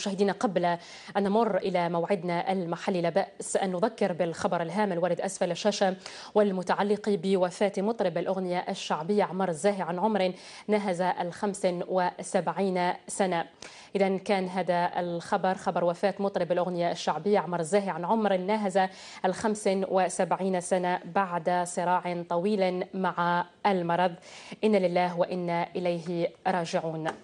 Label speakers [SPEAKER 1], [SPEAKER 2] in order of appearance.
[SPEAKER 1] مشاهدينا قبل أن نمر إلى موعدنا المحلي لا بأس أن نذكر بالخبر الهام الوارد أسفل الشاشة والمتعلق بوفاة مطرب الأغنية الشعبية عمر الزاهي عن عمر نهز ال 75 سنة إذا كان هذا الخبر خبر وفاة مطرب الأغنية الشعبية عمر الزاهي عن عمر ناهز ال 75 سنة بعد صراع طويل مع المرض انا لله وإنا إليه راجعون